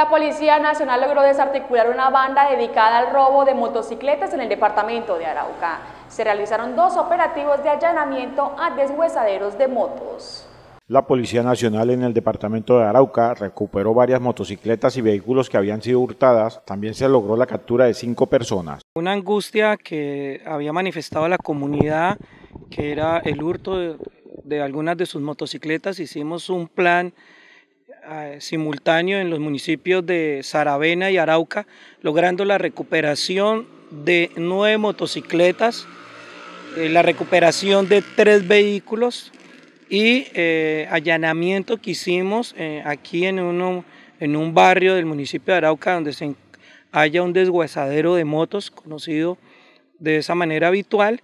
La Policía Nacional logró desarticular una banda dedicada al robo de motocicletas en el departamento de Arauca. Se realizaron dos operativos de allanamiento a deshuesaderos de motos. La Policía Nacional en el departamento de Arauca recuperó varias motocicletas y vehículos que habían sido hurtadas. También se logró la captura de cinco personas. Una angustia que había manifestado la comunidad, que era el hurto de, de algunas de sus motocicletas, hicimos un plan eh, simultáneo en los municipios de Saravena y Arauca, logrando la recuperación de nueve motocicletas, eh, la recuperación de tres vehículos y eh, allanamiento que hicimos aquí en, en un barrio del municipio de Arauca donde se haya un desguazadero de motos conocido de esa manera habitual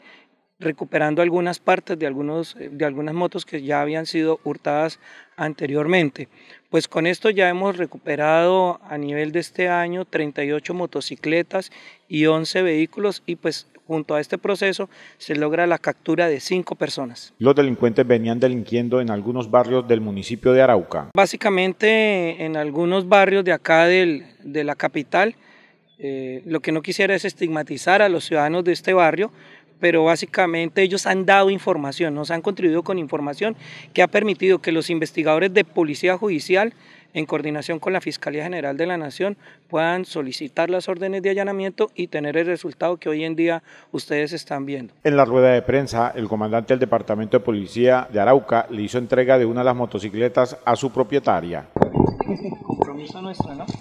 recuperando algunas partes de, algunos, eh, de algunas motos que ya habían sido hurtadas anteriormente. Pues con esto ya hemos recuperado a nivel de este año 38 motocicletas y 11 vehículos y pues junto a este proceso se logra la captura de 5 personas. Los delincuentes venían delinquiendo en algunos barrios del municipio de Arauca. Básicamente en algunos barrios de acá de la capital. Eh, lo que no quisiera es estigmatizar a los ciudadanos de este barrio, pero básicamente ellos han dado información, nos han contribuido con información que ha permitido que los investigadores de Policía Judicial, en coordinación con la Fiscalía General de la Nación, puedan solicitar las órdenes de allanamiento y tener el resultado que hoy en día ustedes están viendo. En la rueda de prensa, el comandante del Departamento de Policía de Arauca le hizo entrega de una de las motocicletas a su propietaria. ¿no?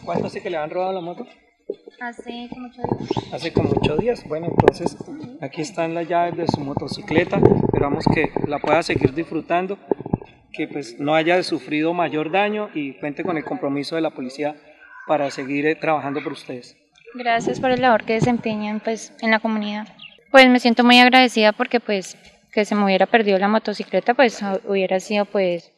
¿Cuánto hace que le han robado la moto? Hace como ocho días. como días. Bueno, entonces aquí están las llaves de su motocicleta. Esperamos que la pueda seguir disfrutando, que pues no haya sufrido mayor daño y cuente con el compromiso de la policía para seguir eh, trabajando por ustedes. Gracias por el labor que desempeñan pues en la comunidad. Pues me siento muy agradecida porque pues que se me hubiera perdido la motocicleta pues hubiera sido pues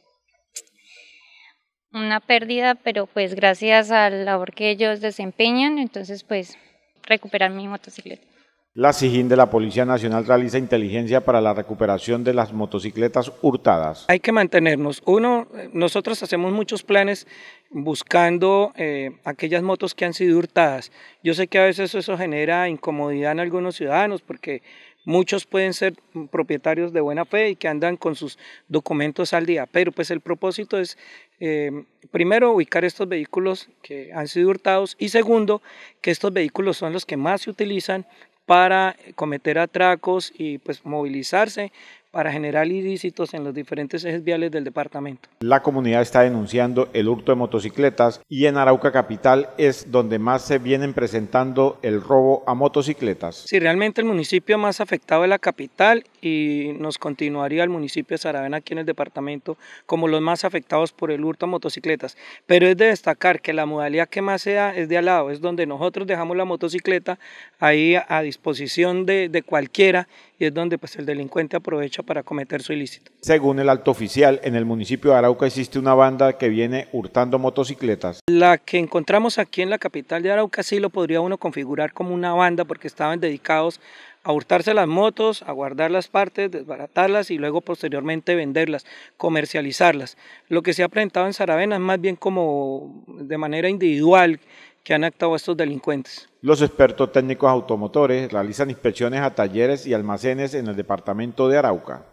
una pérdida, pero pues gracias a la labor que ellos desempeñan, entonces pues recuperar mi motocicleta. La SIGIN de la Policía Nacional realiza inteligencia para la recuperación de las motocicletas hurtadas. Hay que mantenernos. Uno, nosotros hacemos muchos planes buscando eh, aquellas motos que han sido hurtadas. Yo sé que a veces eso genera incomodidad en algunos ciudadanos porque muchos pueden ser propietarios de buena fe y que andan con sus documentos al día, pero pues el propósito es eh, primero, ubicar estos vehículos que han sido hurtados y segundo, que estos vehículos son los que más se utilizan para cometer atracos y pues movilizarse para generar ilícitos en los diferentes ejes viales del departamento. La comunidad está denunciando el hurto de motocicletas y en Arauca Capital es donde más se vienen presentando el robo a motocicletas. Sí, realmente el municipio más afectado es la capital y nos continuaría el municipio de Saravena aquí en el departamento como los más afectados por el hurto a motocicletas. Pero es de destacar que la modalidad que más se da es de al lado, es donde nosotros dejamos la motocicleta ahí a disposición de, de cualquiera y es donde pues el delincuente aprovecha para cometer su ilícito. Según el alto oficial, en el municipio de Arauca existe una banda que viene hurtando motocicletas. La que encontramos aquí en la capital de Arauca sí lo podría uno configurar como una banda porque estaban dedicados a hurtarse las motos, a guardar las partes, desbaratarlas y luego posteriormente venderlas, comercializarlas. Lo que se ha presentado en Saravena es más bien como de manera individual, que han actuado estos delincuentes. Los expertos técnicos automotores realizan inspecciones a talleres y almacenes en el departamento de Arauca.